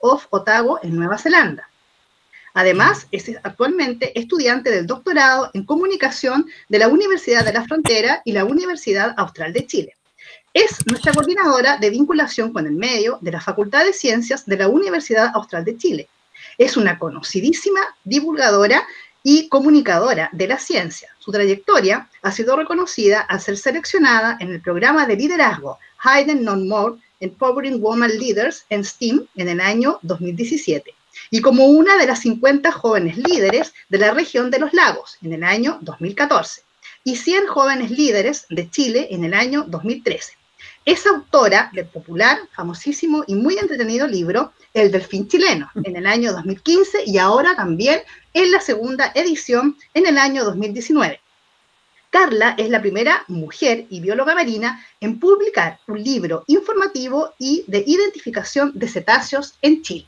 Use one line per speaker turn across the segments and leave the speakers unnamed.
of Otago en Nueva Zelanda. Además, es actualmente estudiante del doctorado en comunicación de la Universidad de la Frontera y la Universidad Austral de Chile. Es nuestra coordinadora de vinculación con el medio de la Facultad de Ciencias de la Universidad Austral de Chile. Es una conocidísima divulgadora y comunicadora de la ciencia. Su trayectoria ha sido reconocida al ser seleccionada en el programa de liderazgo Hayden Non More Empowering Woman Leaders en STEAM en el año 2017 y como una de las 50 jóvenes líderes de la región de los lagos en el año 2014 y 100 jóvenes líderes de Chile en el año 2013. Es autora del popular, famosísimo y muy entretenido libro El Delfín Chileno en el año 2015 y ahora también en la segunda edición en el año 2019 Carla es la primera mujer y bióloga marina en publicar un libro informativo y de identificación de cetáceos en Chile.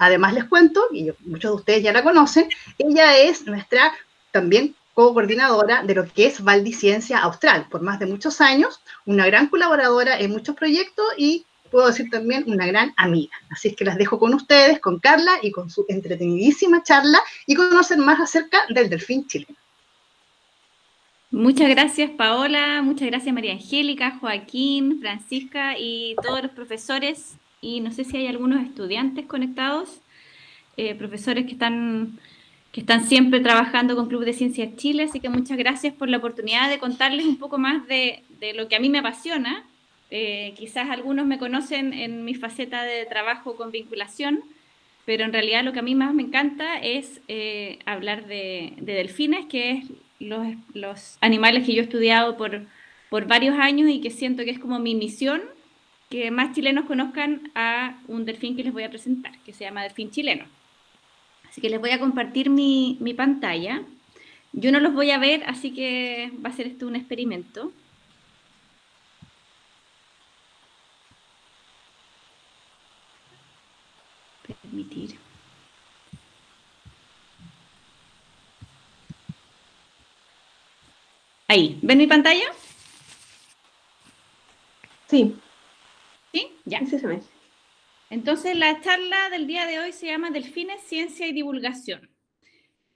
Además les cuento, y muchos de ustedes ya la conocen, ella es nuestra también co-coordinadora de lo que es Valdiciencia Austral, por más de muchos años, una gran colaboradora en muchos proyectos y puedo decir también una gran amiga. Así es que las dejo con ustedes, con Carla y con su entretenidísima charla y conocer más acerca del delfín chileno. Muchas
gracias Paola, muchas gracias María Angélica, Joaquín, Francisca y todos los profesores y no sé si hay algunos estudiantes conectados, eh, profesores que están, que están siempre trabajando con Club de Ciencias Chile, así que muchas gracias por la oportunidad de contarles un poco más de, de lo que a mí me apasiona. Eh, quizás algunos me conocen en mi faceta de trabajo con vinculación, pero en realidad lo que a mí más me encanta es eh, hablar de, de delfines, que es los, animales que yo he estudiado por, varios años y que siento que es como mi misión que más chilenos conozcan a un delfín que les voy a presentar, que se llama delfín chileno. Así que les voy a compartir mi, pantalla. Yo no los voy a ver, así que va a ser esto un experimento. Ahí, ¿ven mi pantalla? Sí. ¿Sí? Ya. Sí, se ve. Entonces, la charla del día de hoy se llama Delfines, Ciencia y Divulgación.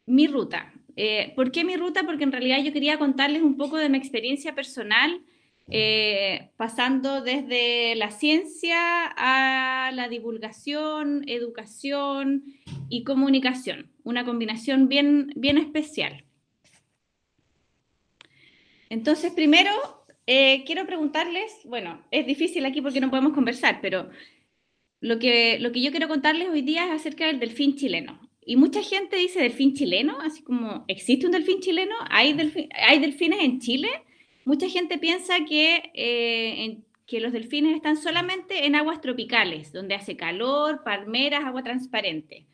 Mi ruta. Eh, ¿Por qué mi ruta? Porque en realidad yo quería contarles un poco de mi experiencia personal, eh, pasando desde la ciencia a la divulgación, educación y comunicación. Una combinación bien, bien especial. Entonces, primero, eh, quiero preguntarles, bueno, es difícil aquí porque no podemos conversar, pero lo que, lo que yo quiero contarles hoy día es acerca del delfín chileno. Y mucha gente dice delfín chileno, así como, ¿existe un delfín chileno? ¿Hay, delfines en Chile? Mucha gente piensa que, eh, que los delfines están solamente en aguas tropicales, donde hace calor, palmeras, agua transparente.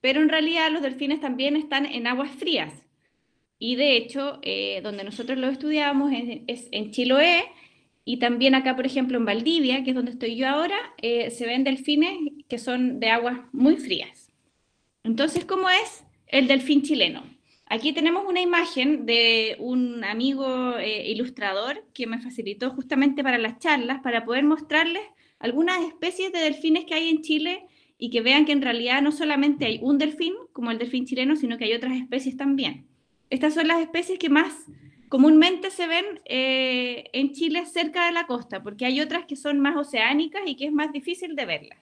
Pero en realidad los delfines también están en aguas frías, y de hecho, eh, donde nosotros lo estudiamos es, en Chiloé y también acá, por ejemplo, en Valdivia, que es donde estoy yo ahora, eh, se ven delfines que son de aguas muy frías. Entonces, ¿cómo es el delfín chileno? Aquí tenemos una imagen de un amigo eh, ilustrador que me facilitó justamente para las charlas, para poder mostrarles algunas especies de delfines que hay en Chile y que vean que en realidad no solamente hay un delfín, como el delfín chileno, sino que hay otras especies también. Estas son las especies que más comúnmente se ven eh, en Chile cerca de la costa, porque hay otras que son más oceánicas y que es más difícil de verlas.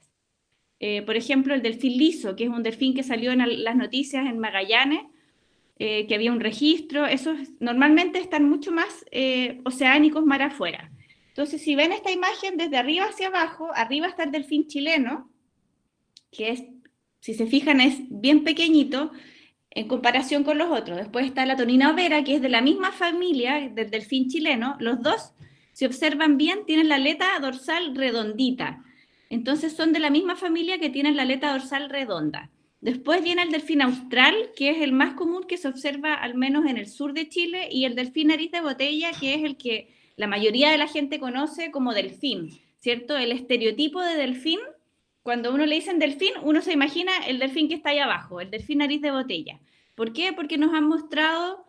Eh, por ejemplo, el delfín liso, que es un delfín que salió en las noticias en Magallanes, eh, que había un registro, esos normalmente están mucho más oceánicos mar afuera. Entonces, si ven esta imagen desde arriba hacia abajo, arriba está el delfín chileno, que es, si se fijan, es bien pequeñito, en comparación con los otros. Después está la tonina overa, que es de la misma familia del delfín chileno. Los dos, si observan bien, tienen la aleta dorsal redondita. Entonces son de la misma familia que tienen la aleta dorsal redonda. Después viene el delfín austral, que es el más común que se observa al menos en el sur de Chile, y el delfín nariz de botella, que es el que la mayoría de la gente conoce como delfín, ¿cierto? El estereotipo de delfín cuando uno le dicen delfín, uno se imagina el delfín que está ahí abajo, el delfín nariz de botella. ¿Por qué? Porque nos han mostrado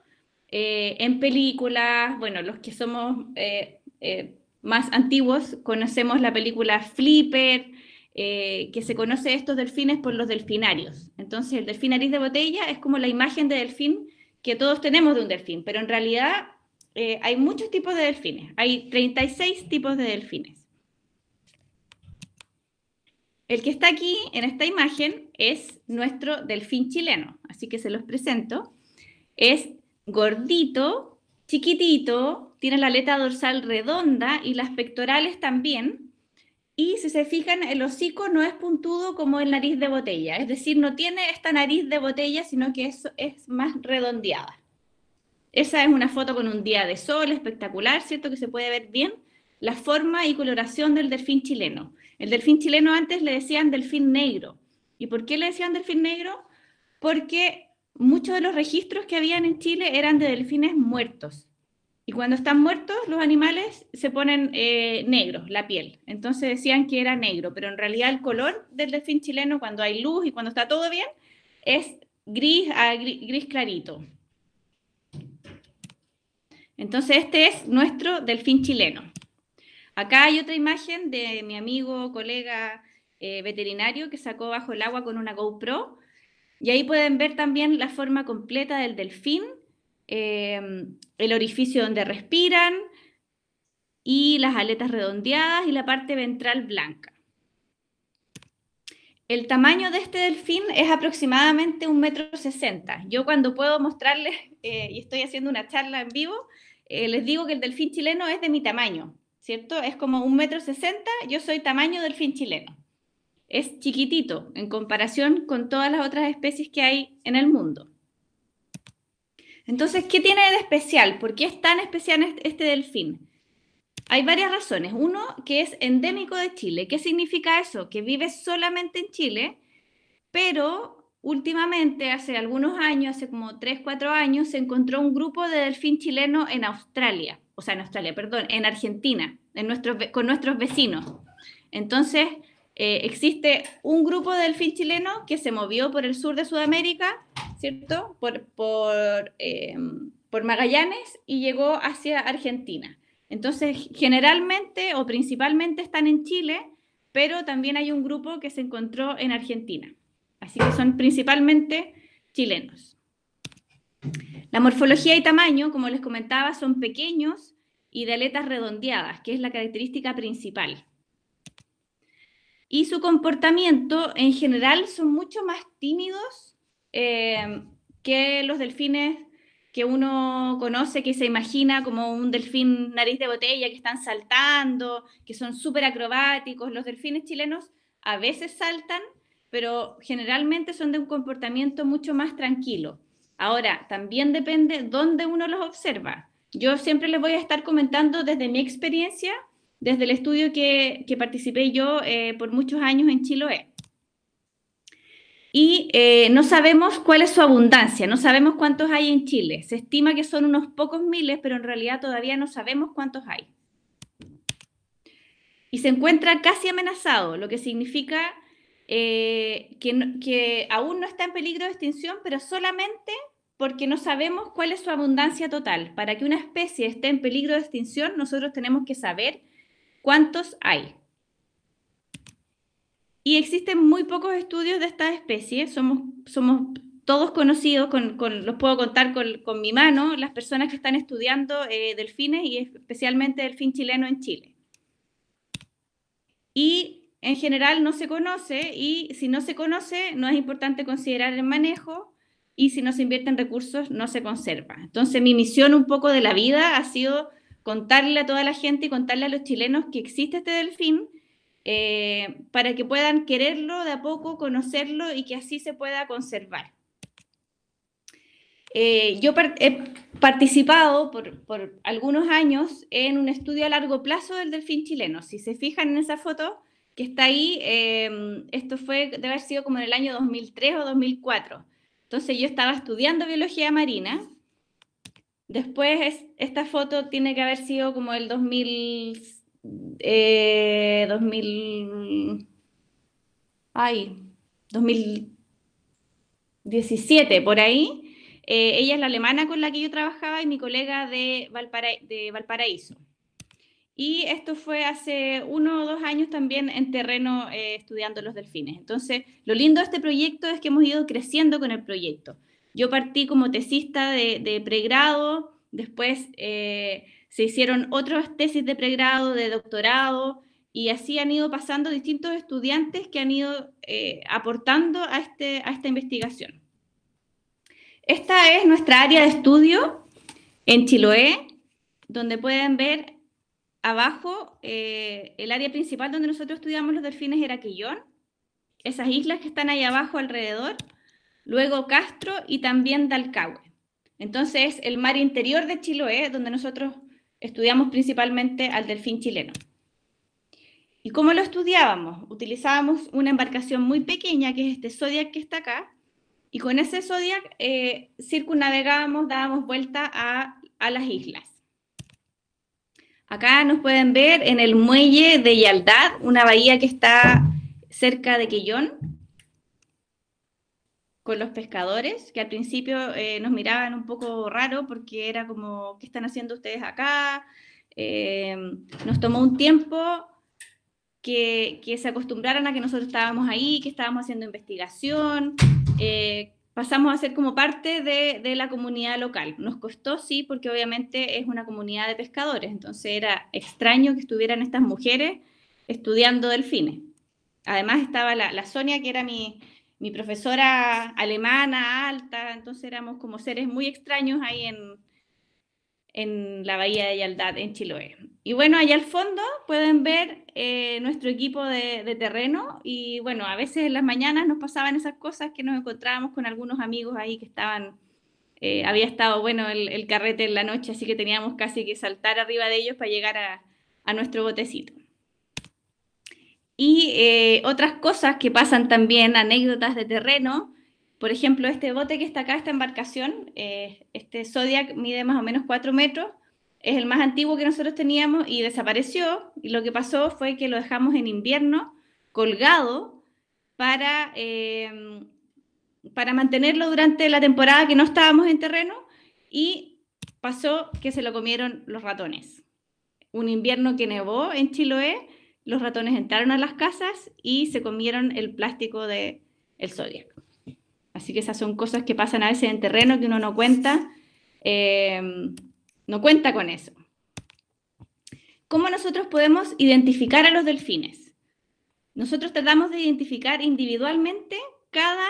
eh, en películas, bueno, los que somos eh, eh, más antiguos conocemos la película Flipper, que se conoce estos delfines por los delfinarios. Entonces, el delfín nariz de botella es como la imagen de delfín que todos tenemos de un delfín, pero en realidad hay muchos tipos de delfines, hay 36 tipos de delfines. El que está aquí en esta imagen es nuestro delfín chileno, así que se los presento. Es gordito, chiquitito, tiene la aleta dorsal redonda y las pectorales también. Y si se fijan, el hocico no es puntudo como el nariz de botella, es decir, no tiene esta nariz de botella, sino que es, es más redondeada. Esa es una foto con un día de sol espectacular, ¿cierto? Que se puede ver bien la forma y coloración del delfín chileno. El delfín chileno antes le decían delfín negro. ¿Y por qué le decían delfín negro? Porque muchos de los registros que habían en Chile eran de delfines muertos. Y cuando están muertos, los animales se ponen eh, negros, la piel. Entonces decían que era negro, pero en realidad el color del delfín chileno cuando hay luz y cuando está todo bien es gris, ah, gris, gris clarito. Entonces este es nuestro delfín chileno. Acá hay otra imagen de mi amigo, colega eh, veterinario que sacó bajo el agua con una GoPro. Y ahí pueden ver también la forma completa del delfín, em, el orificio donde respiran y las aletas redondeadas y la parte ventral blanca. El tamaño de este delfín es aproximadamente un metro sesenta. Yo cuando puedo mostrarles, eh, y estoy haciendo una charla en vivo, eh, les digo que el delfín chileno es de mi tamaño, ¿cierto? Es como un metro sesenta, yo soy tamaño delfín chileno. Es chiquitito en comparación con todas las otras especies que hay en el mundo. Entonces, ¿qué tiene de especial? ¿Por qué es tan especial este delfín? Hay varias razones. Uno, que es endémico de Chile. ¿Qué significa eso? Que vive solamente en Chile, pero últimamente, hace algunos años, hace como 3, 4 años, se encontró un grupo de delfín chileno en Australia o sea, en Australia, perdón, en Argentina, en nuestros, con nuestros vecinos. Entonces, eh, existe un grupo de delfín chileno que se movió por el sur de Sudamérica, ¿cierto? Por, por, eh, por Magallanes y llegó hacia Argentina. Entonces, generalmente o principalmente están en Chile, pero también hay un grupo que se encontró en Argentina. Así que son principalmente chilenos. La morfología y tamaño, como les comentaba, son pequeños y de aletas redondeadas, que es la característica principal. Y su comportamiento, en general, son mucho más tímidos eh, que los delfines que uno conoce, que se imagina como un delfín nariz de botella, que están saltando, que son súper acrobáticos. Los delfines chilenos a veces saltan, pero generalmente son de un comportamiento mucho más tranquilo. Ahora, también depende dónde uno los observa. Yo siempre les voy a estar comentando desde mi experiencia, desde el estudio que, que participé yo eh, por muchos años en Chiloé. Y eh, no sabemos cuál es su abundancia, no sabemos cuántos hay en Chile. Se estima que son unos pocos miles, pero en realidad todavía no sabemos cuántos hay. Y se encuentra casi amenazado, lo que significa eh, que, aún no está en peligro de extinción, pero solamente porque no sabemos cuál es su abundancia total. Para que una especie esté en peligro de extinción, nosotros tenemos que saber cuántos hay. Y existen muy pocos estudios de esta especie, somos, todos conocidos, con, los puedo contar con, mi mano, las personas que están estudiando eh, delfines y especialmente delfín chileno en Chile. Y en general no se conoce y si no se conoce no es importante considerar el manejo y si no se invierte en recursos no se conserva. Entonces mi misión un poco de la vida ha sido contarle a toda la gente y contarle a los chilenos que existe este delfín eh, para que puedan quererlo de a poco, conocerlo y que así se pueda conservar. Eh, yo he participado por, algunos años en un estudio a largo plazo del delfín chileno. Si se fijan en esa foto, que está ahí, em, esto fue, debe haber sido como en el año 2003 o 2004. Entonces yo estaba estudiando biología marina. Después esta foto tiene que haber sido como el 2000, 2000, 2017, por ahí. Eh, ella es la alemana con la que yo trabajaba y mi colega de Valparaíso. Y esto fue hace uno o dos años también en terreno eh, estudiando los delfines. Entonces, lo lindo de este proyecto es que hemos ido creciendo con el proyecto. Yo partí como tesista de, pregrado, después eh, se hicieron otras tesis de pregrado, de doctorado, y así han ido pasando distintos estudiantes que han ido eh, aportando a, este, a esta investigación. Esta es nuestra área de estudio en Chiloé, donde pueden ver abajo, eh, el área principal donde nosotros estudiamos los delfines era Quillón, esas islas que están ahí abajo alrededor, luego Castro y también Dalcahue. Entonces, el mar interior de Chiloé, donde nosotros estudiamos principalmente al delfín chileno. ¿Y cómo lo estudiábamos? Utilizábamos una embarcación muy pequeña, que es este Zodiac que está acá, y con ese Zodiac eh, circunnavegábamos, dábamos vuelta a las islas. Acá nos pueden ver en el muelle de Yaldad, una bahía que está cerca de Quellón, con los pescadores, que al principio eh, nos miraban un poco raro porque era como, ¿qué están haciendo ustedes acá? Eh, nos tomó un tiempo que, se acostumbraran a que nosotros estábamos ahí, que estábamos haciendo investigación, eh, pasamos a ser como parte de, de, la comunidad local. Nos costó, sí, porque obviamente es una comunidad de pescadores, entonces era extraño que estuvieran estas mujeres estudiando delfines. Además estaba la, la Sonia, que era mi, mi, profesora alemana alta, entonces éramos como seres muy extraños ahí en, en la bahía de Yaldad, en Chiloé. Y bueno, allá al fondo pueden ver eh, nuestro equipo de, terreno y bueno, a veces en las mañanas nos pasaban esas cosas que nos encontrábamos con algunos amigos ahí que estaban, eh, había estado bueno el, carrete en la noche, así que teníamos casi que saltar arriba de ellos para llegar a, nuestro botecito. Y eh, otras cosas que pasan también, anécdotas de terreno, por ejemplo, este bote que está acá, esta embarcación, este Zodiac mide más o menos 4 metros, es el más antiguo que nosotros teníamos y desapareció. Y lo que pasó fue que lo dejamos en invierno colgado para, em, para mantenerlo durante la temporada que no estábamos en terreno y pasó que se lo comieron los ratones. Un invierno que nevó en Chiloé, los ratones entraron a las casas y se comieron el plástico de el Zodiac. Así que esas son cosas que pasan a veces en terreno que uno no cuenta. Em, no cuenta con eso. ¿Cómo nosotros podemos identificar a los delfines? Nosotros tratamos de identificar individualmente cada,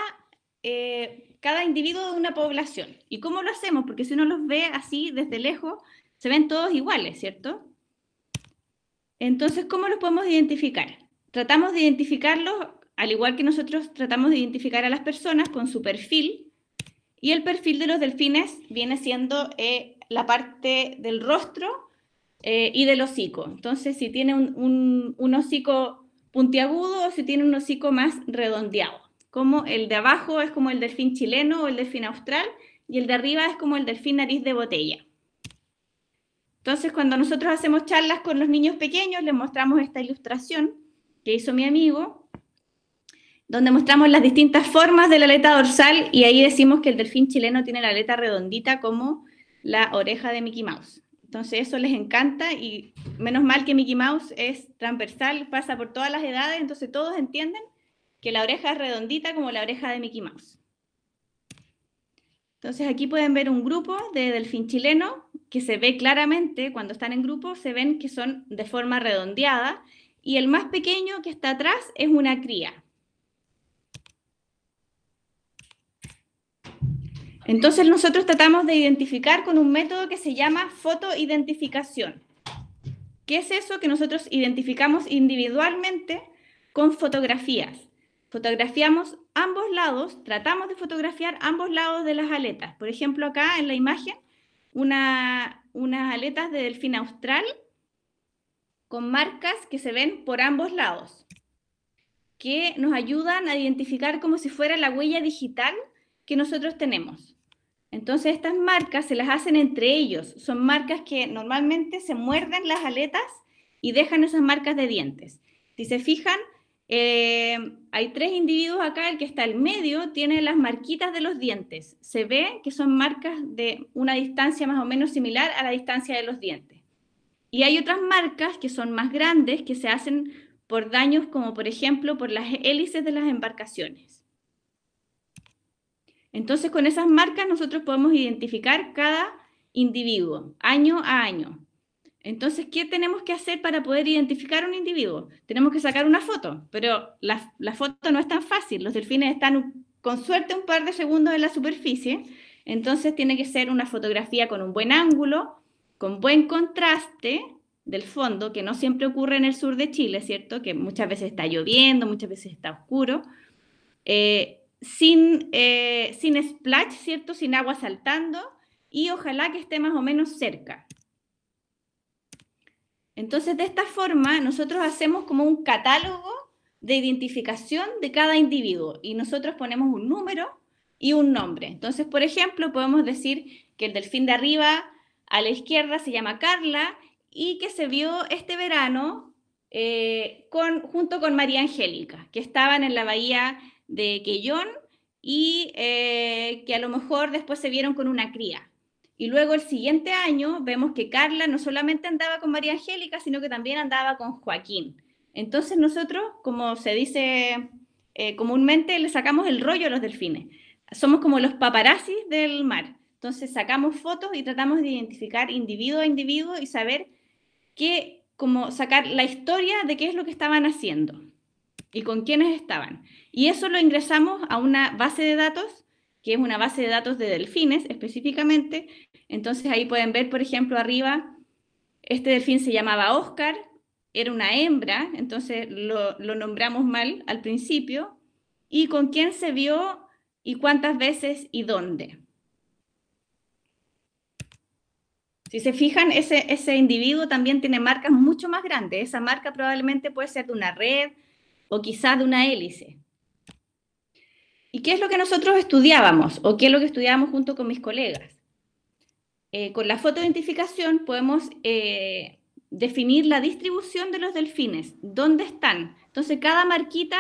eh, cada individuo de una población. ¿Y cómo lo hacemos? Porque si uno los ve así desde lejos, se ven todos iguales, ¿cierto? Entonces, ¿cómo los podemos identificar? Tratamos de identificarlos, al igual que nosotros tratamos de identificar a las personas con su perfil, y el perfil de los delfines viene siendo eh, la parte del rostro eh, y del hocico. Entonces, si tiene un, un hocico puntiagudo o si tiene un hocico más redondeado. Como el de abajo es como el delfín chileno o el delfín austral, y el de arriba es como el delfín nariz de botella. Entonces, cuando nosotros hacemos charlas con los niños pequeños, les mostramos esta ilustración que hizo mi amigo, donde mostramos las distintas formas de la aleta dorsal, y ahí decimos que el delfín chileno tiene la aleta redondita como la oreja de Mickey Mouse. Entonces eso les encanta y menos mal que Mickey Mouse es transversal, pasa por todas las edades, entonces todos entienden que la oreja es redondita como la oreja de Mickey Mouse. Entonces aquí pueden ver un grupo de delfín chileno que se ve claramente cuando están en grupo, se ven que son de forma redondeada y el más pequeño que está atrás es una cría. Entonces nosotros tratamos de identificar con un método que se llama fotoidentificación. ¿Qué es eso que nosotros identificamos individualmente con fotografías? Fotografiamos ambos lados, tratamos de fotografiar ambos lados de las aletas. Por ejemplo, acá en la imagen, unas aletas de delfín austral con marcas que se ven por ambos lados, que nos ayudan a identificar como si fuera la huella digital que nosotros tenemos. Entonces estas marcas se las hacen entre ellos, son marcas que normalmente se muerden las aletas y dejan esas marcas de dientes. Si se fijan, eh, hay tres individuos acá, el que está al medio tiene las marquitas de los dientes, se ve que son marcas de una distancia más o menos similar a la distancia de los dientes. Y hay otras marcas que son más grandes que se hacen por daños como por ejemplo por las hélices de las embarcaciones. Entonces, con esas marcas nosotros podemos identificar cada individuo, año a año. Entonces, ¿qué tenemos que hacer para poder identificar un individuo? Tenemos que sacar una foto, pero la, foto no es tan fácil. Los delfines están con suerte un par de segundos en la superficie, entonces tiene que ser una fotografía con un buen ángulo, con buen contraste del fondo, que no siempre ocurre en el sur de Chile, ¿cierto? Que muchas veces está lloviendo, muchas veces está oscuro. Eh, eh, sin, splash, ¿cierto? Sin agua saltando y ojalá que esté más o menos cerca. Entonces, de esta forma, nosotros hacemos como un catálogo de identificación de cada individuo y nosotros ponemos un número y un nombre. Entonces, por ejemplo, podemos decir que el delfín de arriba a la izquierda se llama Carla y que se vio este verano eh, junto con María Angélica, que estaban en la bahía de que john y eh, que a lo mejor después se vieron con una cría. Y luego el siguiente año vemos que Carla no solamente andaba con María Angélica, sino que también andaba con Joaquín. Entonces nosotros, como se dice eh, comúnmente, le sacamos el rollo a los delfines. Somos como los paparazzis del mar. Entonces sacamos fotos y tratamos de identificar individuo a individuo y saber qué, como sacar la historia de qué es lo que estaban haciendo y con quiénes estaban. Y eso lo ingresamos a una base de datos, que es una base de datos de delfines específicamente. Entonces ahí pueden ver, por ejemplo, arriba, este delfín se llamaba Oscar, era una hembra, entonces lo, nombramos mal al principio, y con quién se vio y cuántas veces y dónde. Si se fijan, ese, ese individuo también tiene marcas mucho más grandes. Esa marca probablemente puede ser de una red, o quizás de una hélice. ¿Y qué es lo que nosotros estudiábamos o qué es lo que estudiábamos junto con mis colegas? Eh, con la fotoidentificación podemos eh, definir la distribución de los delfines, dónde están. Entonces, cada marquita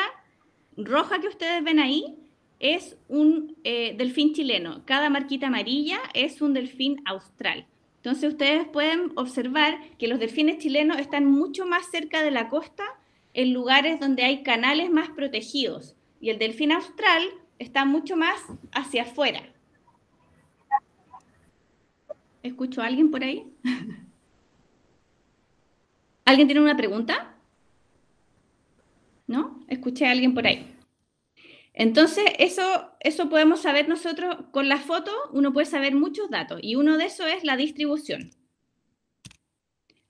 roja que ustedes ven ahí es un eh, delfín chileno, cada marquita amarilla es un delfín austral. Entonces, ustedes pueden observar que los delfines chilenos están mucho más cerca de la costa en lugares donde hay canales más protegidos y el delfín austral está mucho más hacia afuera. ¿Escucho a alguien por ahí? ¿Alguien tiene una pregunta? ¿No? Escuché a alguien por ahí. Entonces, eso, eso podemos saber nosotros con la foto, uno puede saber muchos datos y uno de esos es la distribución.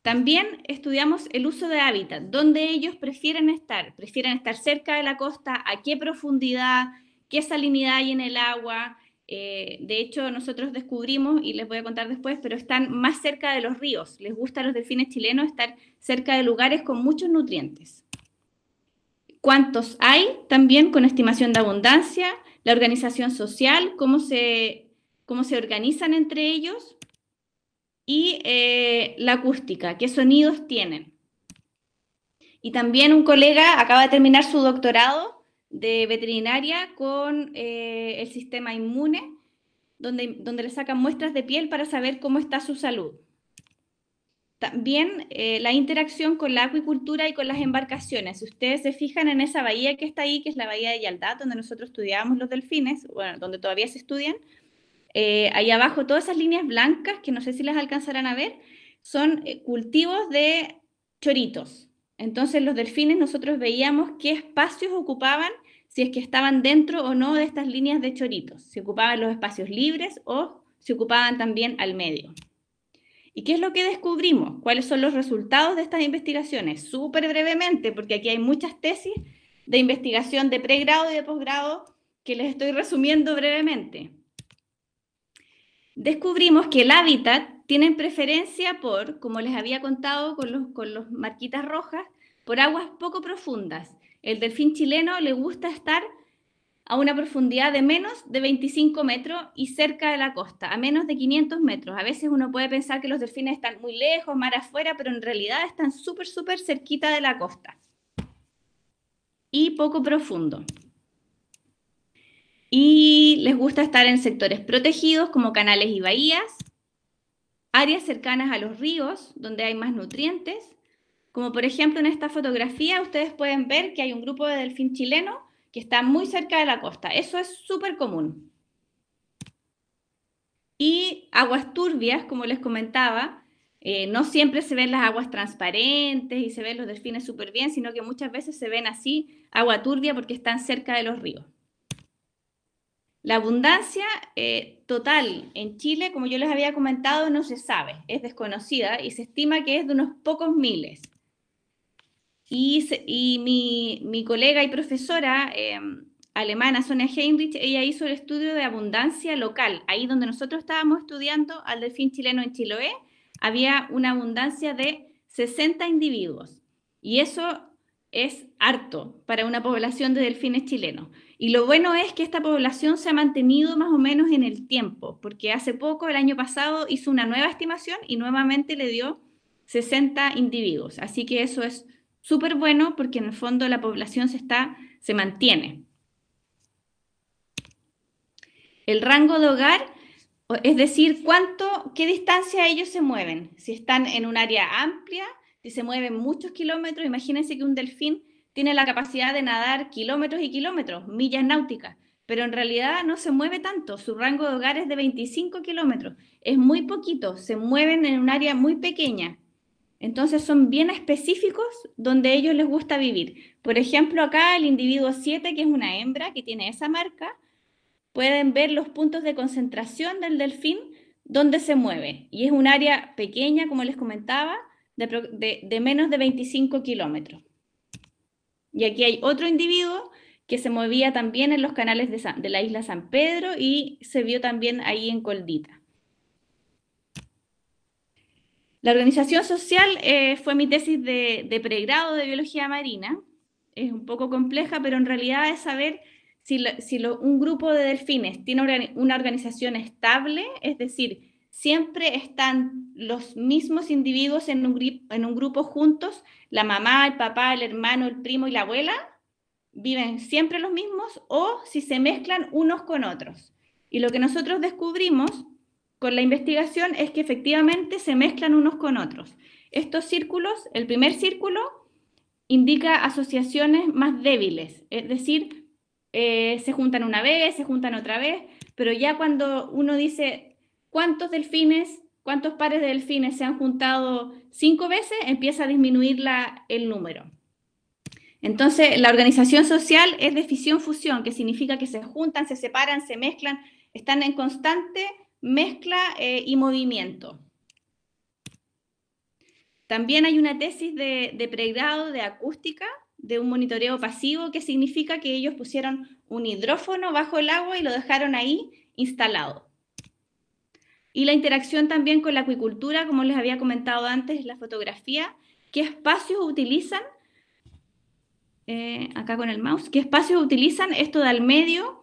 También estudiamos el uso de hábitat, dónde ellos prefieren estar, prefieren estar cerca de la costa, a qué profundidad, qué salinidad hay en el agua. Eh, de hecho, nosotros descubrimos, y les voy a contar después, pero están más cerca de los ríos. Les gusta a los delfines chilenos estar cerca de lugares con muchos nutrientes. ¿Cuántos hay? También con estimación de abundancia, la organización social, cómo cómo se organizan entre ellos, y eh, la acústica, qué sonidos tienen. Y también un colega acaba de terminar su doctorado de veterinaria con eh, el sistema inmune, donde, le sacan muestras de piel para saber cómo está su salud. También eh, la interacción con la acuicultura y con las embarcaciones. Si ustedes se fijan en esa bahía que está ahí, que es la bahía de Yaldá, donde nosotros estudiábamos los delfines, bueno, donde todavía se estudian, eh, ahí abajo, todas esas líneas blancas, que no sé si las alcanzarán a ver, son eh, cultivos de choritos. Entonces los delfines nosotros veíamos qué espacios ocupaban, si es que estaban dentro o no de estas líneas de choritos, si ocupaban los espacios libres o si ocupaban también al medio. ¿Y qué es lo que descubrimos? ¿Cuáles son los resultados de estas investigaciones? Súper brevemente, porque aquí hay muchas tesis de investigación de pregrado y de posgrado que les estoy resumiendo brevemente descubrimos que el hábitat tiene preferencia por, como les había contado con los, marquitas rojas, por aguas poco profundas. El delfín chileno le gusta estar a una profundidad de menos de 25 metros y cerca de la costa, a menos de 500 metros. A veces uno puede pensar que los delfines están muy lejos, mar afuera, pero en realidad están súper, súper cerquita de la costa y poco profundo y les gusta estar en sectores protegidos como canales y bahías, áreas cercanas a los ríos donde hay más nutrientes, como por ejemplo en esta fotografía ustedes pueden ver que hay un grupo de delfín chileno que está muy cerca de la costa, eso es súper común. Y aguas turbias, como les comentaba, eh, no siempre se ven las aguas transparentes y se ven los delfines súper bien, sino que muchas veces se ven así, agua turbia, porque están cerca de los ríos. La abundancia eh, total en Chile, como yo les había comentado, no se sabe, es desconocida y se estima que es de unos pocos miles. Y, mi, colega y profesora em, alemana, Sonia Heinrich, ella hizo el estudio de abundancia local. Ahí donde nosotros estábamos estudiando al delfín chileno en Chiloé, había una abundancia de 60 individuos. Y eso es harto para una población de delfines chilenos. Y lo bueno es que esta población se ha mantenido más o menos en el tiempo, porque hace poco, el año pasado, hizo una nueva estimación y nuevamente le dio 60 individuos. Así que eso es súper bueno porque en el fondo la población se, está, se mantiene. El rango de hogar, es decir, cuánto, qué distancia ellos se mueven. Si están en un área amplia, si se mueven muchos kilómetros, imagínense que un delfín tiene la capacidad de nadar kilómetros y kilómetros, millas náuticas, pero en realidad no se mueve tanto, su rango de hogar es de 25 kilómetros, es muy poquito, se mueven en un área muy pequeña. Entonces son bien específicos donde a ellos les gusta vivir. Por ejemplo, acá el individuo 7, que es una hembra que tiene esa marca, pueden ver los puntos de concentración del delfín donde se mueve. Y es un área pequeña, como les comentaba, de, de menos de 25 kilómetros. Y aquí hay otro individuo que se movía también en los canales de, la isla San Pedro y se vio también ahí en Coldita. La organización social eh, fue mi tesis de, pregrado de biología marina. Es un poco compleja, pero en realidad es saber si, un grupo de delfines tiene una organización estable, es decir, siempre están los mismos individuos en un, en un grupo juntos, la mamá, el papá, el hermano, el primo y la abuela, viven siempre los mismos o si se mezclan unos con otros. Y lo que nosotros descubrimos con la investigación es que efectivamente se mezclan unos con otros. Estos círculos, el primer círculo indica asociaciones más débiles, es decir, eh, se juntan una vez, se juntan otra vez, pero ya cuando uno dice cuántos delfines, cuántos pares de delfines se han juntado cinco veces, empieza a disminuir la, el número. Entonces, la organización social es de fisión-fusión, que significa que se juntan, se separan, se mezclan, están en constante mezcla eh, y movimiento. También hay una tesis de, de pregrado de acústica, de un monitoreo pasivo, que significa que ellos pusieron un hidrófono bajo el agua y lo dejaron ahí instalado. Y la interacción también con la acuicultura, como les había comentado antes, la fotografía, qué espacios utilizan, eh, acá con el mouse, qué espacios utilizan, esto de al medio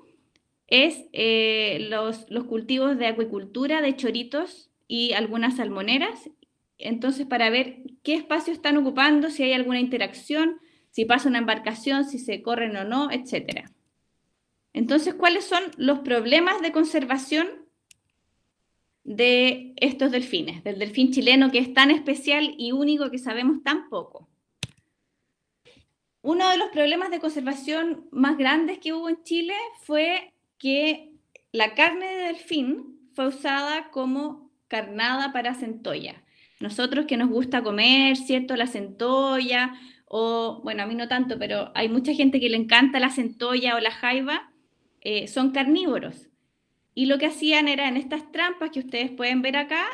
es eh, los, cultivos de acuicultura, de choritos y algunas salmoneras, entonces para ver qué espacio están ocupando, si hay alguna interacción, si pasa una embarcación, si se corren o no, etc. Entonces, ¿cuáles son los problemas de conservación de estos delfines, del delfín chileno que es tan especial y único que sabemos tan poco. Uno de los problemas de conservación más grandes que hubo en Chile fue que la carne de delfín fue usada como carnada para centolla. Nosotros que nos gusta comer, ¿cierto? La centolla, o bueno, a mí no tanto, pero hay mucha gente que le encanta la centolla o la jaiba, eh, son carnívoros. Y lo que hacían era en estas trampas que ustedes pueden ver acá,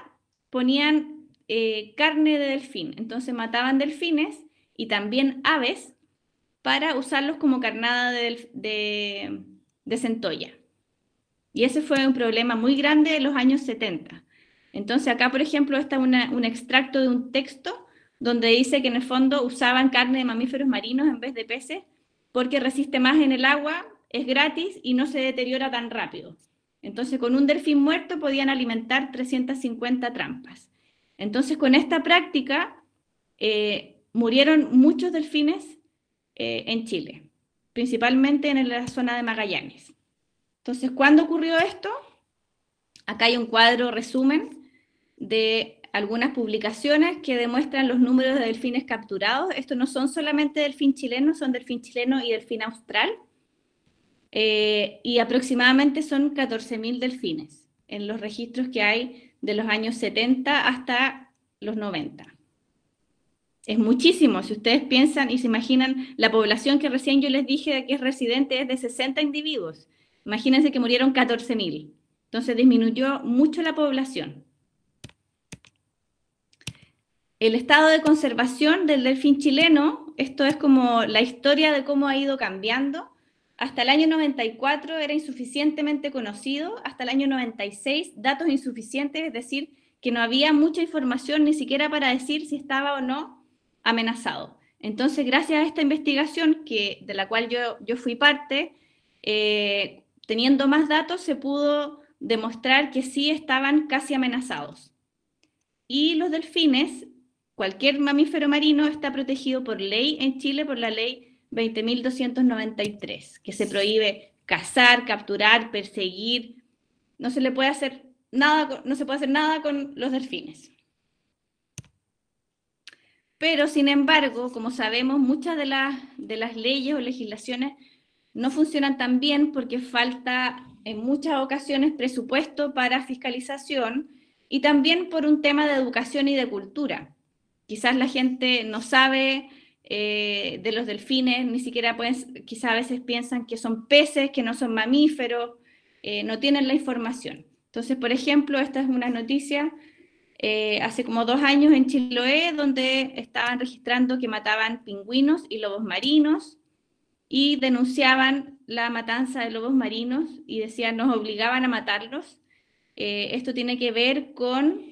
ponían eh, carne de delfín. Entonces mataban delfines y también aves para usarlos como carnada de, centolla. Y ese fue un problema muy grande en los años 70. Entonces acá, por ejemplo, está un extracto de un texto donde dice que en el fondo usaban carne de mamíferos marinos en vez de peces porque resiste más en el agua, es gratis y no se deteriora tan rápido. Entonces, con un delfín muerto podían alimentar 350 trampas. Entonces, con esta práctica eh, murieron muchos delfines eh, en Chile, principalmente en la zona de Magallanes. Entonces, ¿cuándo ocurrió esto? Acá hay un cuadro resumen de algunas publicaciones que demuestran los números de delfines capturados. Estos no son solamente delfín chileno, son delfín chileno y delfín austral. Eh, y aproximadamente son 14.000 delfines en los registros que hay de los años 70 hasta los 90. Es muchísimo, si ustedes piensan y se imaginan la población que recién yo les dije que es residente es de 60 individuos. Imagínense que murieron 14.000. Entonces disminuyó mucho la población. El estado de conservación del delfín chileno, esto es como la historia de cómo ha ido cambiando. Hasta el año 94 era insuficientemente conocido, hasta el año 96 datos insuficientes, es decir, que no había mucha información ni siquiera para decir si estaba o no amenazado. Entonces, gracias a esta investigación, que, de la cual yo, yo fui parte, eh, teniendo más datos se pudo demostrar que sí estaban casi amenazados. Y los delfines, cualquier mamífero marino está protegido por ley en Chile, por la ley 20.293, que se prohíbe cazar, capturar, perseguir. No se le puede hacer nada, no se puede hacer nada con los delfines. Pero, sin embargo, como sabemos, muchas de las, de las leyes o legislaciones no funcionan tan bien porque falta en muchas ocasiones presupuesto para fiscalización y también por un tema de educación y de cultura. Quizás la gente no sabe eh, de los delfines, ni siquiera pueden, quizá a veces piensan que son peces, que no son mamíferos, eh, no tienen la información. Entonces, por ejemplo, esta es una noticia eh, hace como dos años en Chiloé, donde estaban registrando que mataban pingüinos y lobos marinos y denunciaban la matanza de lobos marinos y decían nos obligaban a matarlos. esto tiene que ver con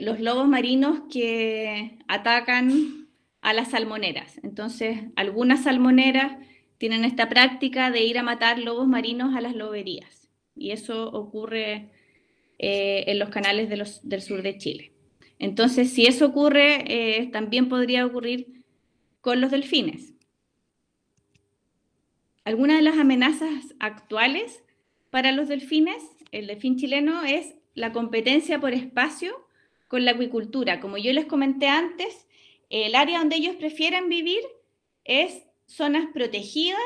los lobos marinos que atacan a las salmoneras. Entonces, algunas salmoneras tienen esta práctica de ir a matar lobos marinos a las loberías. Y eso ocurre eh, en los canales del sur de Chile. Entonces, si eso ocurre, eh, también podría ocurrir con los delfines. Algunas de las amenazas actuales para los delfines, el delfín chileno, es la competencia por espacio con la acuicultura. Como yo les comenté antes, el área donde ellos prefieren vivir es zonas protegidas,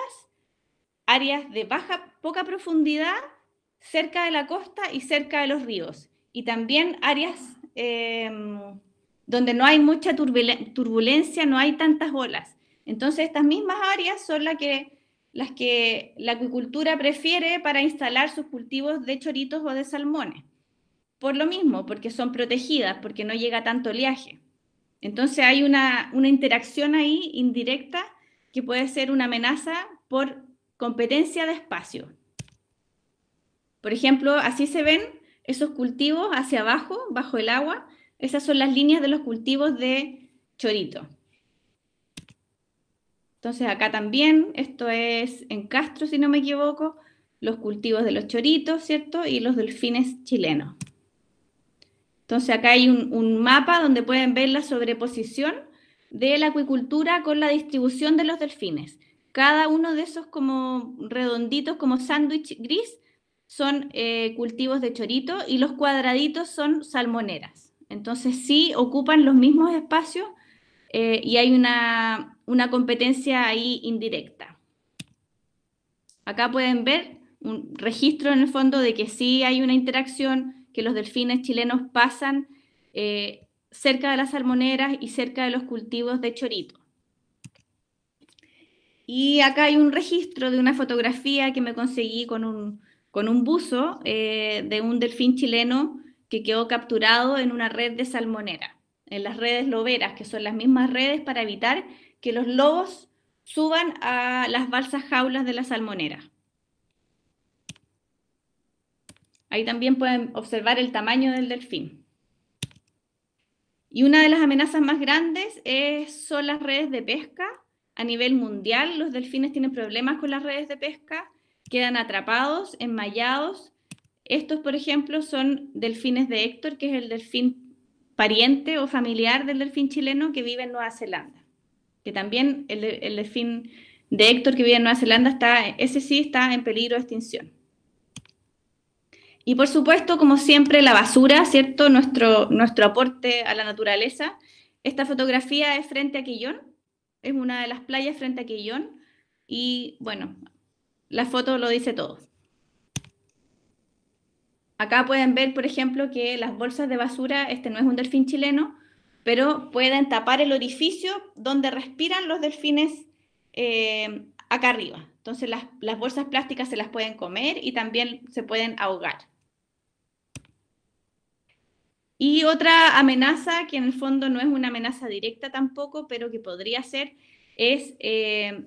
áreas de baja, poca profundidad, cerca de la costa y cerca de los ríos. Y también áreas eh, donde no hay mucha turbulencia, no hay tantas olas. Entonces, estas mismas áreas son las que, las que la acuicultura prefiere para instalar sus cultivos de choritos o de salmones. Por lo mismo, porque son protegidas, porque no llega tanto oleaje. Entonces hay una, interacción ahí indirecta que puede ser una amenaza por competencia de espacio. Por ejemplo, así se ven esos cultivos hacia abajo, bajo el agua. Esas son las líneas de los cultivos de chorito. Entonces acá también, esto es en Castro, si no me equivoco, los cultivos de los choritos, ¿cierto? Y los delfines chilenos. Entonces acá hay un, mapa donde pueden ver la sobreposición de la acuicultura con la distribución de los delfines. Cada uno de esos como redonditos, como sándwich gris, son eh, cultivos de chorito y los cuadraditos son salmoneras. Entonces sí ocupan los mismos espacios eh, y hay una, una, competencia ahí indirecta. Acá pueden ver un registro en el fondo de que sí hay una interacción, que los delfines chilenos pasan eh, cerca de las salmoneras y cerca de los cultivos de chorito. Y acá hay un registro de una fotografía que me conseguí con un, buzo eh, de un delfín chileno que quedó capturado en una red de salmonera, en las redes loberas, que son las mismas redes para evitar que los lobos suban a las balsas jaulas de las salmoneras. Ahí también pueden observar el tamaño del delfín. Y una de las amenazas más grandes son las redes de pesca. A nivel mundial, los delfines tienen problemas con las redes de pesca, quedan atrapados, enmayados. Estos, por ejemplo, son delfines de Héctor, que es el delfín pariente o familiar del delfín chileno que vive en Nueva Zelanda. Que también el, el delfín de Héctor que vive en Nueva Zelanda está, ese sí está en peligro de extinción. Y por supuesto, como siempre, la basura, ¿cierto? Nuestro, nuestro aporte a la naturaleza. Esta fotografía es frente a Quillón, es una de las playas frente a Quillón. Y bueno, la foto lo dice todo. Acá pueden ver, por ejemplo, que las bolsas de basura, este no es un delfín chileno, pero pueden tapar el orificio donde respiran los delfines eh, acá arriba. Entonces las bolsas plásticas se las pueden comer y también se pueden ahogar. Y otra amenaza, que en el fondo no es una amenaza directa tampoco, pero que podría ser, es eh,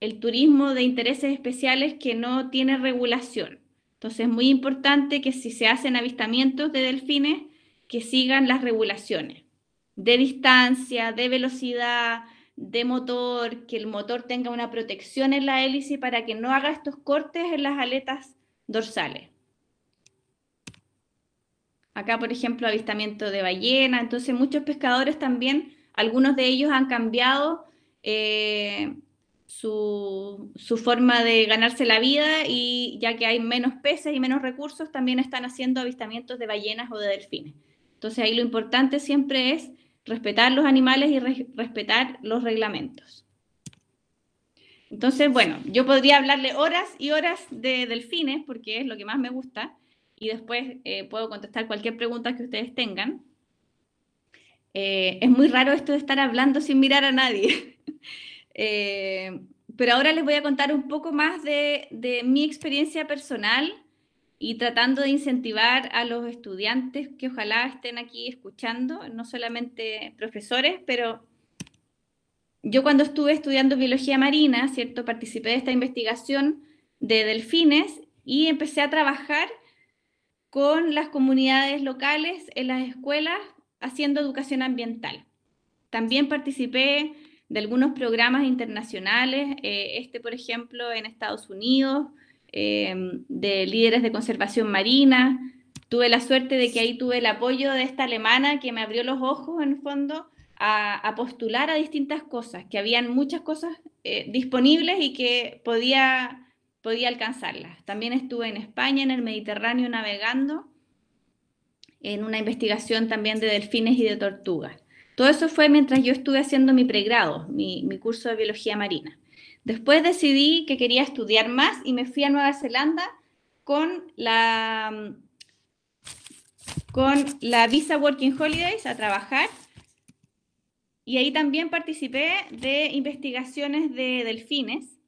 el turismo de intereses especiales que no tiene regulación. Entonces es muy importante que si se hacen avistamientos de delfines, que sigan las regulaciones de distancia, de velocidad, de motor, que el motor tenga una protección en la hélice para que no haga estos cortes en las aletas dorsales. Acá, por ejemplo, avistamiento de ballena. Entonces, muchos pescadores también, algunos de ellos han cambiado eh, su, forma de ganarse la vida y ya que hay menos peces y menos recursos, también están haciendo avistamientos de ballenas o de delfines. Entonces, ahí lo importante siempre es respetar los animales y respetar los reglamentos. Entonces, bueno, yo podría hablarle horas y horas de delfines porque es lo que más me gusta, y después eh, puedo contestar cualquier pregunta que ustedes tengan. Eh, es muy raro esto de estar hablando sin mirar a nadie. Eh, pero ahora les voy a contar un poco más de, de, mi experiencia personal y tratando de incentivar a los estudiantes que ojalá estén aquí escuchando, no solamente profesores, pero yo cuando estuve estudiando biología marina, ¿cierto? Participé de esta investigación de delfines y empecé a trabajar con las comunidades locales en las escuelas haciendo educación ambiental. También participé de algunos programas internacionales, eh, este por ejemplo en Estados Unidos, eh, de líderes de conservación marina. Tuve la suerte de que ahí tuve el apoyo de esta alemana que me abrió los ojos en el fondo a, a postular a distintas cosas, que habían muchas cosas eh, disponibles y que podía podía alcanzarlas. También estuve en España, en el Mediterráneo, navegando en una investigación también de delfines y de tortugas. Todo eso fue mientras yo estuve haciendo mi pregrado, mi, curso de biología marina. Después decidí que quería estudiar más y me fui a Nueva Zelanda con la, con la visa Working Holidays a trabajar. Y ahí también participé de investigaciones de delfines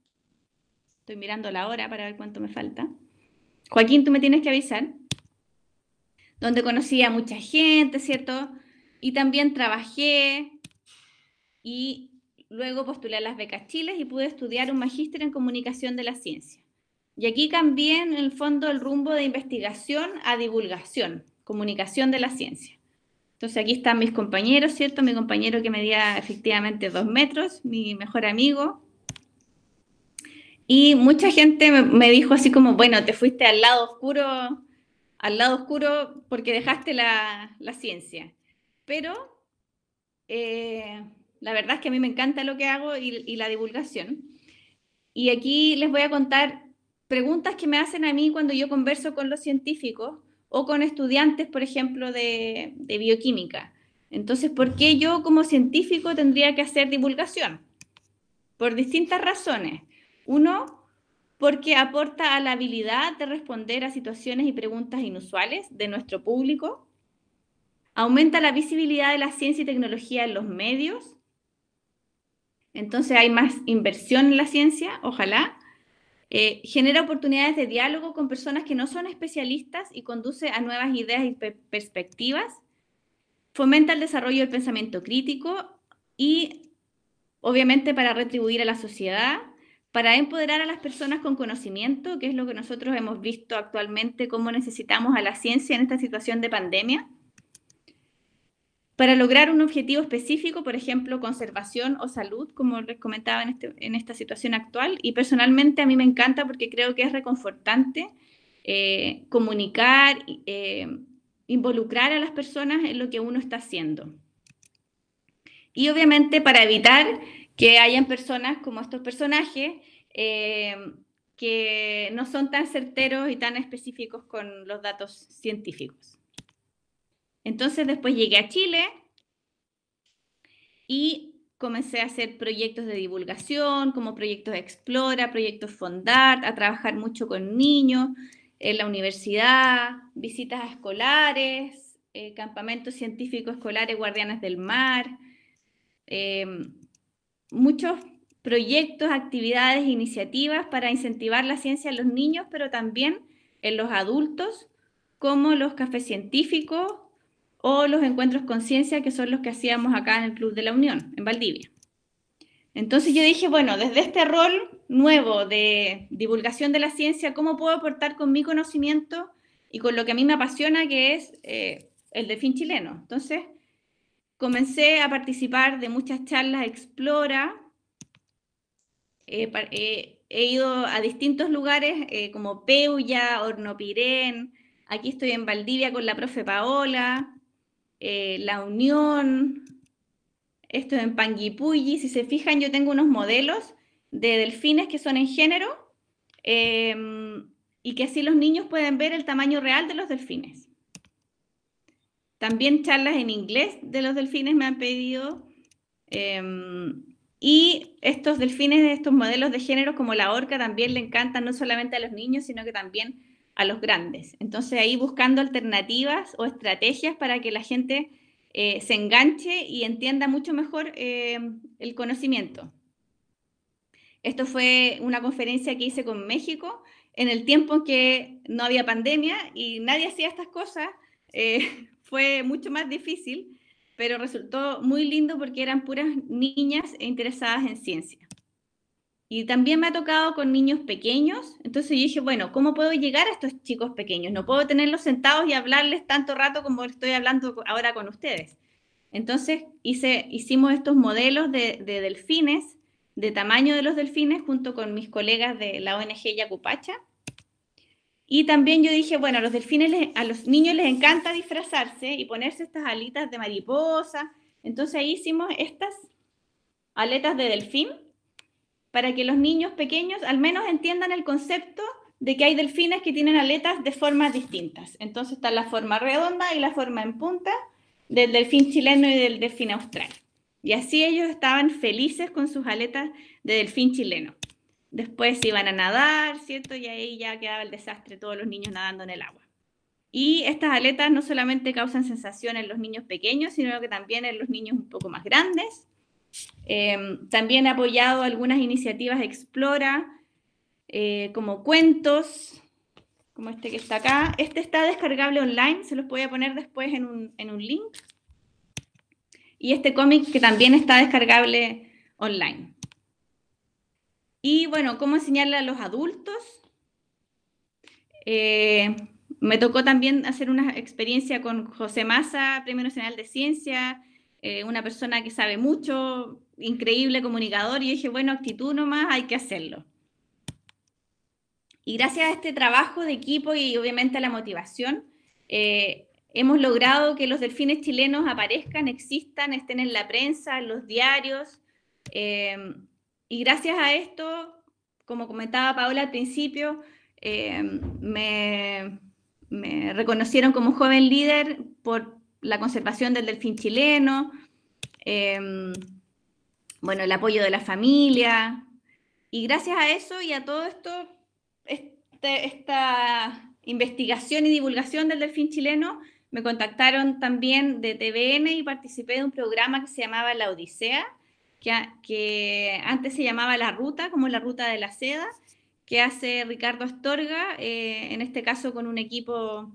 Estoy mirando la hora para ver cuánto me falta. Joaquín, tú me tienes que avisar. Donde conocí a mucha gente, ¿cierto? Y también trabajé y luego postulé a las becas Chiles y pude estudiar un magíster en comunicación de la ciencia. Y aquí cambié en el fondo el rumbo de investigación a divulgación, comunicación de la ciencia. Entonces aquí están mis compañeros, ¿cierto? Mi compañero que medía efectivamente dos metros, mi mejor amigo, y mucha gente me, dijo así como, bueno, te fuiste al lado oscuro, al lado oscuro porque dejaste la, ciencia. Pero eh, la verdad es que a mí me encanta lo que hago y, la divulgación. Y aquí les voy a contar preguntas que me hacen a mí cuando yo converso con los científicos o con estudiantes, por ejemplo, de, de, bioquímica. Entonces, ¿por qué yo como científico tendría que hacer divulgación? Por distintas razones. Uno, porque aporta a la habilidad de responder a situaciones y preguntas inusuales de nuestro público. Aumenta la visibilidad de la ciencia y tecnología en los medios. Entonces hay más inversión en la ciencia, ojalá. Eh, genera oportunidades de diálogo con personas que no son especialistas y conduce a nuevas ideas y perspectivas. Fomenta el desarrollo del pensamiento crítico y, obviamente, para retribuir a la sociedad, para empoderar a las personas con conocimiento, que es lo que nosotros hemos visto actualmente, cómo necesitamos a la ciencia en esta situación de pandemia, para lograr un objetivo específico, por ejemplo, conservación o salud, como les comentaba en, este, esta situación actual. Y personalmente a mí me encanta porque creo que es reconfortante eh, comunicar, eh, involucrar a las personas en lo que uno está haciendo. Y obviamente para evitar que hayan personas como estos personajes eh, que no son tan certeros y tan específicos con los datos científicos. Entonces después llegué a Chile y comencé a hacer proyectos de divulgación, como proyectos Explora, proyectos Fondart, a trabajar mucho con niños en la universidad, visitas a escolares, eh, campamentos científicos escolares, guardianes del mar. Eh, muchos proyectos, actividades, iniciativas para incentivar la ciencia en los niños, pero también en los adultos, como los cafés científicos o los encuentros con ciencia, que son los que hacíamos acá en el Club de la Unión, en Valdivia. Entonces yo dije, bueno, desde este rol nuevo de divulgación de la ciencia, ¿cómo puedo aportar con mi conocimiento y con lo que a mí me apasiona, que es eh, el delfín chileno? Entonces Comencé a participar de muchas charlas Explora. Eh, eh, he ido a distintos lugares eh, como Peuya, Hornopirén. Aquí estoy en Valdivia con la profe Paola, La Unión. Esto en Panguipulli. Si se fijan, yo tengo unos modelos de delfines que son en género em, y que así los niños pueden ver el tamaño real de los delfines. También charlas en inglés de los delfines me han pedido. Em, y estos delfines, estos modelos de género como la orca también le encantan no solamente a los niños, sino que también a los grandes. Entonces ahí buscando alternativas o estrategias para que la gente eh, se enganche y entienda mucho mejor em, el conocimiento. Esto fue una conferencia que hice con México en el tiempo que no había pandemia y nadie hacía estas cosas eh, fue mucho más difícil, pero resultó muy lindo porque eran puras niñas interesadas en ciencia. Y también me ha tocado con niños pequeños, entonces yo dije, bueno, ¿cómo puedo llegar a estos chicos pequeños? No puedo tenerlos sentados y hablarles tanto rato como estoy hablando ahora con ustedes. Entonces hice, hicimos estos modelos de, de delfines, de tamaño de los delfines, junto con mis colegas de la ONG Yacupacha y también yo dije, bueno, a los delfines, a los niños les encanta disfrazarse y ponerse estas alitas de mariposa. Entonces ahí hicimos estas aletas de delfín para que los niños pequeños al menos entiendan el concepto de que hay delfines que tienen aletas de formas distintas. Entonces está la forma redonda y la forma en punta del delfín chileno y del delfín austral. Y así ellos estaban felices con sus aletas de delfín chileno. Después iban a nadar, ¿cierto? Y ahí ya quedaba el desastre, todos los niños nadando en el agua. Y estas aletas no solamente causan sensación en los niños pequeños, sino que también en los niños un poco más grandes. Eh, también ha apoyado algunas iniciativas Explora, eh, como cuentos, como este que está acá. Este está descargable online, se los voy a poner después en un, en un link. Y este cómic que también está descargable online. Y bueno, ¿cómo enseñarle a los adultos? Eh, me tocó también hacer una experiencia con José Massa, Premio Nacional de Ciencia, eh, una persona que sabe mucho, increíble comunicador, y dije, bueno, actitud nomás, hay que hacerlo. Y gracias a este trabajo de equipo y obviamente a la motivación, eh, hemos logrado que los delfines chilenos aparezcan, existan, estén en la prensa, en los diarios. Y gracias a esto, como comentaba Paola al principio, eh, me, reconocieron como joven líder por la conservación del delfín chileno, eh, bueno, el apoyo de la familia. Y gracias a eso y a todo esto, este, esta investigación y divulgación del delfín chileno, me contactaron también de TVN y participé de un programa que se llamaba La Odisea, que, antes se llamaba La Ruta, como la Ruta de la Seda, que hace Ricardo Astorga, eh, en este caso con un equipo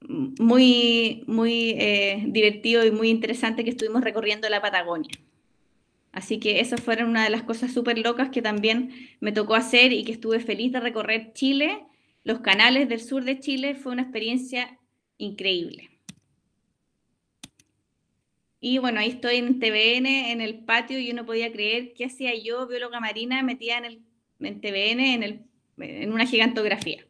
muy, muy eh, divertido y muy interesante que estuvimos recorriendo la Patagonia. Así que esas fueron una de las cosas súper locas que también me tocó hacer y que estuve feliz de recorrer Chile, los canales del sur de Chile, fue una experiencia increíble. Y bueno, ahí estoy en TVN, en el patio, y uno podía creer qué hacía yo, bióloga marina, metida en, el, TVN, en, el, en una gigantografía.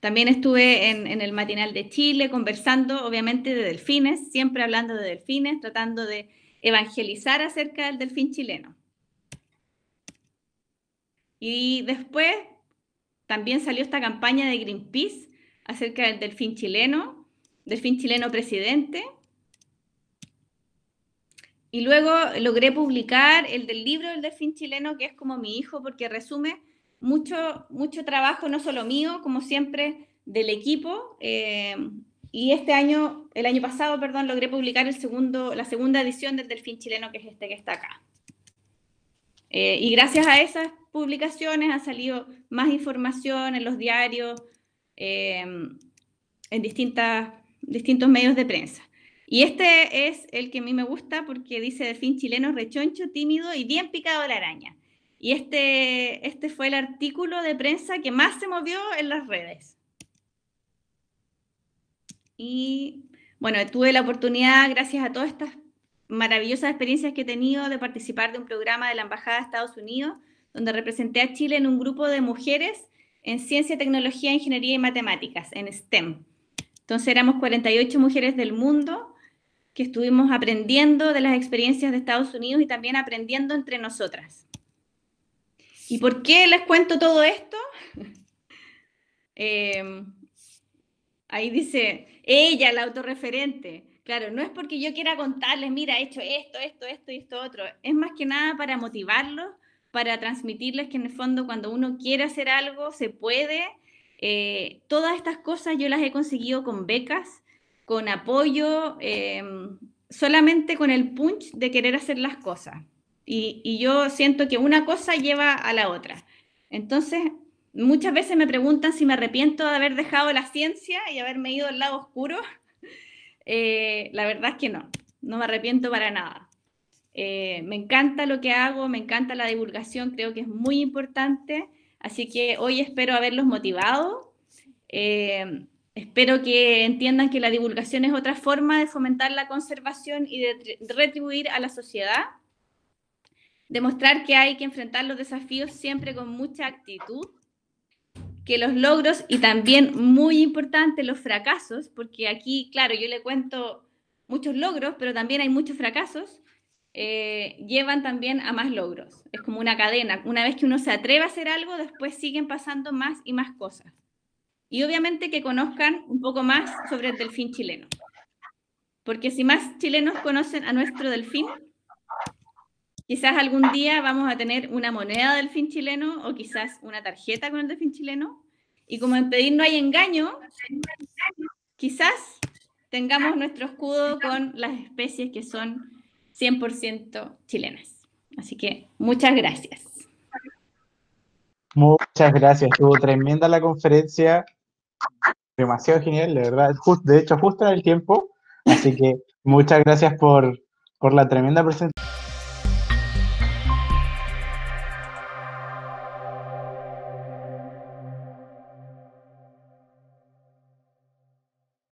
También estuve en, en, el matinal de Chile conversando, obviamente, de delfines, siempre hablando de delfines, tratando de evangelizar acerca del delfín chileno. Y después también salió esta campaña de Greenpeace acerca del delfín chileno, delfín chileno presidente, y luego logré publicar el del libro El delfín chileno, que es como mi hijo, porque resume mucho, mucho trabajo, no solo mío, como siempre, del equipo. Eh, y este año, el año pasado, perdón, logré publicar el segundo, la segunda edición del delfín chileno, que es este que está acá. Eh, y gracias a esas publicaciones ha salido más información en los diarios, eh, en distintas, distintos medios de prensa. Y este es el que a mí me gusta porque dice de fin chileno rechoncho, tímido y bien picado la araña. Y este, este fue el artículo de prensa que más se movió en las redes. Y bueno, tuve la oportunidad, gracias a todas estas maravillosas experiencias que he tenido, de participar de un programa de la Embajada de Estados Unidos, donde representé a Chile en un grupo de mujeres en ciencia, tecnología, ingeniería y matemáticas, en STEM. Entonces éramos 48 mujeres del mundo que estuvimos aprendiendo de las experiencias de Estados Unidos y también aprendiendo entre nosotras. ¿Y por qué les cuento todo esto? Em, ahí dice, ella, la autorreferente. Claro, no es porque yo quiera contarles, mira, he hecho esto, esto, esto y esto otro. Es más que nada para motivarlos, para transmitirles que en el fondo cuando uno quiere hacer algo, se puede. Eh, todas estas cosas yo las he conseguido con becas, con apoyo, em, solamente con el punch de querer hacer las cosas. Y, yo siento que una cosa lleva a la otra. Entonces, muchas veces me preguntan si me arrepiento de haber dejado la ciencia y haberme ido al lado oscuro. Eh, la verdad es que no, no me arrepiento para nada. Eh, me encanta lo que hago, me encanta la divulgación, creo que es muy importante. Así que hoy espero haberlos motivado. Eh, Espero que entiendan que la divulgación es otra forma de fomentar la conservación y de retribuir a la sociedad. Demostrar que hay que enfrentar los desafíos siempre con mucha actitud. Que los logros y también, muy importante, los fracasos, porque aquí, claro, yo le cuento muchos logros, pero también hay muchos fracasos, eh, llevan también a más logros. Es como una cadena. Una vez que uno se atreve a hacer algo, después siguen pasando más y más cosas y obviamente que conozcan un poco más sobre el delfín chileno. Porque si más chilenos conocen a nuestro delfín, quizás algún día vamos a tener una moneda delfín chileno o quizás una tarjeta con el delfín chileno. Y como en pedir no hay engaño, quizás tengamos nuestro escudo con las especies que son 100% chilenas. Así que muchas gracias.
Muchas gracias, estuvo tremenda la conferencia demasiado genial, de verdad. Just, de hecho, justo en el tiempo. Así que muchas gracias por, por la tremenda presentación.